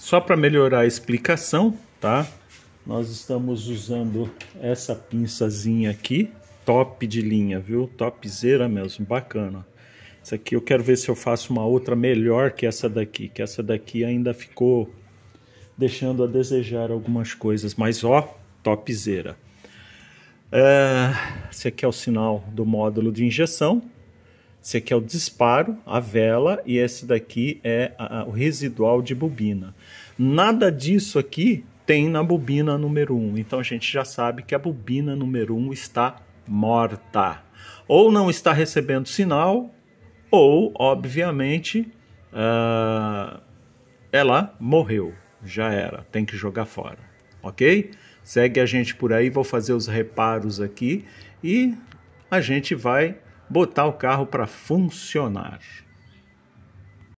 Só para melhorar a explicação, tá? Nós estamos usando essa pinçazinha aqui, top de linha, viu? Topzera mesmo, bacana. Isso aqui eu quero ver se eu faço uma outra melhor que essa daqui, que essa daqui ainda ficou deixando a desejar algumas coisas, mas ó, topzera. É, esse aqui é o sinal do módulo de injeção, esse aqui é o disparo, a vela, e esse daqui é a, a, o residual de bobina. Nada disso aqui tem na bobina número 1. Então a gente já sabe que a bobina número 1 está morta. Ou não está recebendo sinal, ou, obviamente, uh, ela morreu. Já era, tem que jogar fora. Ok? Segue a gente por aí, vou fazer os reparos aqui e a gente vai botar o carro para funcionar.